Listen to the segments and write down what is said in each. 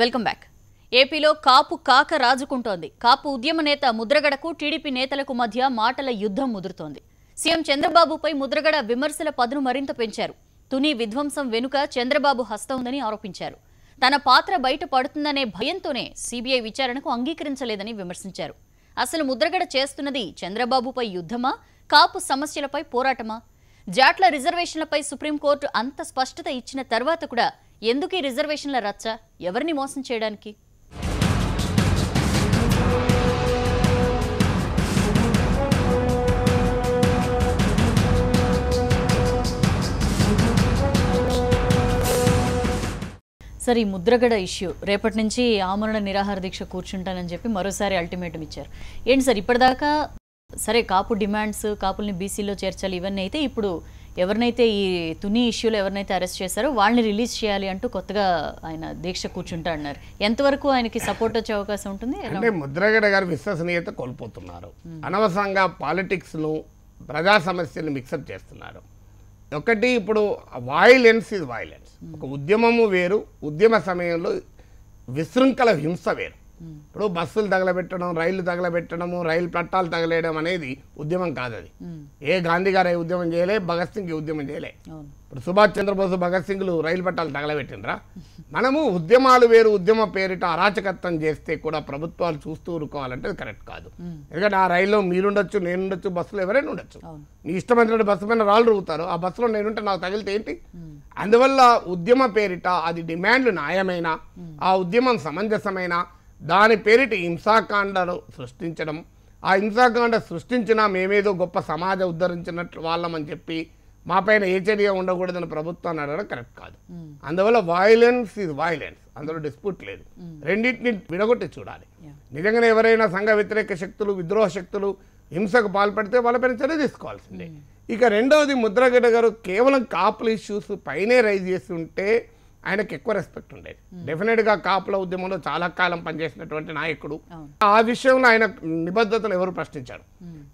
Welcome back ఏపీలో కాపు కాక రాజుకుంటోంది కాపు ఉద్యమ నేత ముద్రగడకు టీడీపీ నేతలకు మధ్య మాటల యుద్ధం ముదురుతోంది సీఎం చంద్రబాబుపై ముద్రగడ విమర్శల పదును మరింత పెంచారు తుని విధ్వంసం వెనుక చంద్రబాబు హస్తం ఉందని ఆరోపించారు తన పాత్ర బయటపడుతుందనే భయంతోనే సీబీఐ విచారణకు అంగీకరించలేదని విమర్శించారు అసలు ముద్రగడ చేస్తున్నది చంద్రబాబుపై యుద్ధమా కాపు సమస్యలపై పోరాటమా జాట్ల రిజర్వేషన్లపై సుప్రీంకోర్టు అంత స్పష్టత ఇచ్చిన తర్వాత కూడా ఎందుకు ఈ రిజర్వేషన్ల రచ్చ ఎవరిని మోసం చేయడానికి సార్ ఈ ముద్రగడ ఇష్యూ రేపటి నుంచి ఆమరణ నిరాహార దీక్ష కూర్చుంటానని చెప్పి మరోసారి అల్టిమేటం ఇచ్చారు ఏంటి సార్ ఇప్పటిదాకా సరే కాపు డిమాండ్స్ కాపుల్ని బీసీలో చేర్చాలి ఇవన్నీ అయితే ఇప్పుడు ఎవరినైతే ఈ తుని ఇష్యూలో ఎవరినైతే అరెస్ట్ చేశారో వాళ్ళని రిలీజ్ చేయాలి అంటూ కొత్తగా ఆయన దీక్ష కూర్చుంటా అన్నారు ఎంతవరకు ఆయనకి సపోర్ట్ వచ్చే అవకాశం ఉంటుంది అంటే ముద్రగడ గారు విశ్వసనీయత కోల్పోతున్నారు అనవసరంగా పాలిటిక్స్ను ప్రజా సమస్యలు మిక్సప్ చేస్తున్నారు ఒకటి ఇప్పుడు వాయిలెన్స్ ఇది వాయిలెన్స్ ఒక ఉద్యమము వేరు ఉద్యమ సమయంలో విశృంఖల హింస వేరు ఇప్పుడు బస్సులు తగలబెట్టడం రైళ్లు తగలబెట్టడము రైలు పట్టాలు తగలేయడం అనేది ఉద్యమం కాదు అది ఏ గాంధీ గారు ఉద్యమం చేయలే భగత్ సింగ్ ఉద్యమం చేయలే ఇప్పుడు సుభాష్ చంద్రబోస్ భగత్ సింగ్లు రైలు పట్టాలు తగలబెట్టినరా మనము ఉద్యమాలు వేరు ఉద్యమ పేరిట అరాచకత్వం చేస్తే కూడా ప్రభుత్వాలు చూస్తూ ఊరుకోవాలంటే అది కరెక్ట్ కాదు ఎందుకంటే ఆ రైల్లో మీరుండొచ్చు నేనుండొచ్చు బస్సులో ఎవరైనా ఉండొచ్చు నీ ఇష్టమైనటువంటి బస్సు పైన రాళ్ళు రుగుతారు ఆ బస్సులో నేనుంటే నాకు తగిలితే ఏంటి అందువల్ల ఉద్యమ పేరిట అది డిమాండ్లు న్యాయమైన ఆ ఉద్యమం సమంజసమైన దాని పేరిటి హింసాకాండను సృష్టించడం ఆ హింసాకాండ సృష్టించినా మేమేదో గొప్ప సమాజ ఉద్ధరించినట్లు వాళ్ళమని చెప్పి మా పైన ఏ చర్య ఉండకూడదని ప్రభుత్వాన్ని అడగడం కరెక్ట్ కాదు అందువల్ల వైలెన్స్ ఇస్ వైలెన్స్ అందులో డిస్ప్యూట్ లేదు రెండింటిని విడగొట్టి చూడాలి నిజంగానే ఎవరైనా సంఘ వ్యతిరేక శక్తులు విద్రోహ శక్తులు హింసకు పాల్పడితే వాళ్ళ పైన చర్య తీసుకోవాల్సిందే ఇక రెండవది ముద్రగడ్డ గారు కేవలం కాపుల ఇష్యూస్ పైనే రైజ్ చేసి ఉంటే ఆయనకు ఎక్కువ రెస్పెక్ట్ ఉండేది డెఫినెట్గా కాపుల ఉద్యమంలో చాలా కాలం పనిచేసినటువంటి నాయకుడు ఆ విషయంలో ఆయన నిబద్ధతలు ఎవరు ప్రశ్నించారు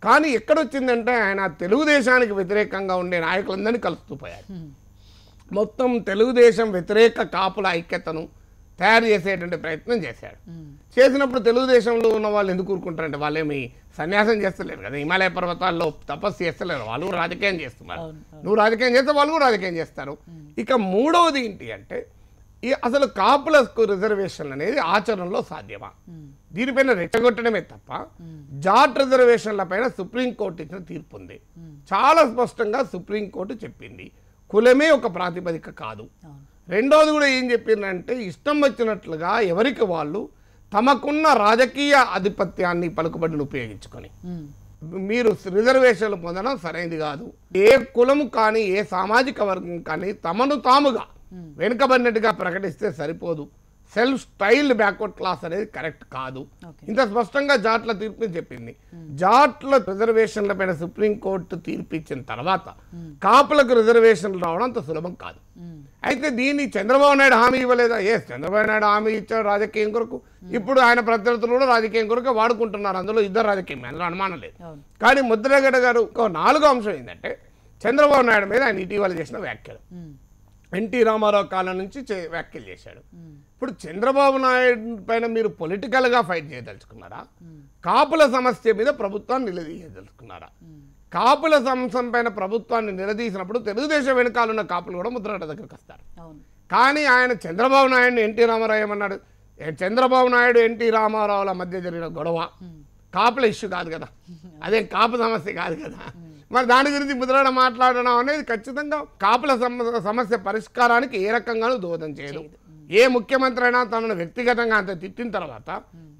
కానీ ఎక్కడొచ్చిందంటే ఆయన తెలుగుదేశానికి వ్యతిరేకంగా ఉండే నాయకులందరినీ కలుస్తూ పోయారు మొత్తం తెలుగుదేశం వ్యతిరేక కాపుల ఐక్యతను తయారు చేసేటువంటి ప్రయత్నం చేశాడు చేసినప్పుడు తెలుగుదేశంలో ఉన్న వాళ్ళు ఎందుకు కూరుకుంటారంటే వాళ్ళేమి సన్యాసం చేస్తలేరు కదా హిమాలయ పర్వతాల్లో తపస్సు చేస్తలేరు వాళ్ళు రాజకీయం చేస్తున్నారు నువ్వు రాజకీయం చేస్తే వాళ్ళు రాజకీయం చేస్తారు ఇక మూడవది ఏంటి అంటే ఈ అసలు కాపులకు రిజర్వేషన్ అనేది ఆచరణలో సాధ్యమా దీనిపైన రెచ్చగొట్టడమే తప్ప జాట్ రిజర్వేషన్ల పైన సుప్రీంకోర్టు ఇచ్చిన తీర్పు ఉంది చాలా స్పష్టంగా సుప్రీంకోర్టు చెప్పింది కులమే ఒక ప్రాతిపదిక కాదు రెండోది కూడా ఏం చెప్పిందంటే ఇష్టం వచ్చినట్లుగా ఎవరికి వాళ్ళు తమకున్న రాజకీయ ఆధిపత్యాన్ని పలుకుబడిని ఉపయోగించుకొని మీరు రిజర్వేషన్లు పొందడం సరైనది కాదు ఏ కులం కానీ ఏ సామాజిక వర్గం కానీ తమను తాముగా వెనుకబడినట్టుగా ప్రకటిస్తే సరిపోదు సెల్ఫ్ స్టైల్డ్ బ్యాక్వర్డ్ క్లాస్ అనేది కరెక్ట్ కాదు ఇంత స్పష్టంగా జాట్ల తీర్పు చెప్పింది జాట్ల రిజర్వేషన్ల పైన సుప్రీంకోర్టు తీర్పు ఇచ్చిన తర్వాత కాపులకు రిజర్వేషన్లు రావడం అంత సులభం కాదు అయితే దీన్ని చంద్రబాబు నాయుడు హామీ ఇవ్వలేదా ఏ చంద్రబాబు నాయుడు హామీ ఇచ్చాడు రాజకీయం కొరకు ఇప్పుడు ఆయన ప్రత్యర్థులు కూడా రాజకీయం కొరకు వాడుకుంటున్నారు అందులో ఇద్దరు రాజకీయం అందులో అనుమానం లేదు కానీ ముద్రగడ్డ గారు ఒక నాలుగో అంశం ఏంటంటే చంద్రబాబు నాయుడు మీద ఆయన ఇటీవల చేసిన వ్యాఖ్యలు ఎన్టీ రామారావు కాలం నుంచి వ్యాఖ్యలు చేశాడు ఇప్పుడు చంద్రబాబు నాయుడు పైన మీరు పొలిటికల్గా ఫైట్ చేయదలుచుకున్నారా కాపుల సమస్య మీద ప్రభుత్వాన్ని నిలదీయదలుచుకున్నారా కాపుల సంశం పైన ప్రభుత్వాన్ని నిలదీసినప్పుడు తెలుగుదేశం వెనుకాలన్న కాపులు కూడా ముద్రగడ దగ్గరికి వస్తారు కానీ ఆయన చంద్రబాబు నాయుడు ఎన్టీ రామారావు ఏమన్నాడు చంద్రబాబు నాయుడు ఎన్టీ రామారావుల మధ్య జరిగిన గొడవ కాపుల ఇష్యూ కాదు కదా అదే కాపు సమస్య కాదు కదా మరి దాని గురించి ముద్రగడ మాట్లాడడం అనేది ఖచ్చితంగా కాపుల సమస్య పరిష్కారానికి ఏ రకంగానూ దోహదం చేయదు ఏ ముఖ్యమంత్రి అయినా తనను వ్యక్తిగతంగా అంత తిట్టిన తర్వాత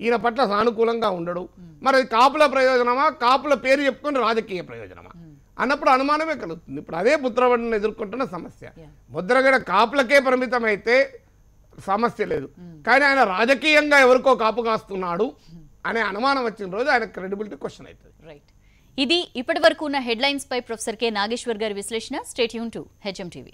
ఈయన పట్ల సానుకూలంగా ఉండడు మరి కాపుల ప్రయోజనమా కాపుల పేరు చెప్పుకుని రాజకీయ ప్రయోజనమా అన్నప్పుడు అనుమానమే కలుగుతుంది ఇప్పుడు అదే ముద్రగడను ఎదుర్కొంటున్న సమస్య ముద్రగడ కాపులకే పరిమితం అయితే సమస్య లేదు hmm. కానీ ఆయన రాజకీయంగా ఎవరికో కాపు కాస్తున్నాడు అనే అనుమానం వచ్చిన రోజు ఆయన క్రెడిబిలిటీ క్వశ్చన్ అవుతుంది రైట్ ఇది ఇప్పటి వరకు ఉన్న హెడ్లైన్స్ పై ప్రొఫెసర్ కె నాగేశ్వర్ గారి విశ్లేషణ స్టేట్ యూన్ టు హెచ్ఎం టీవీ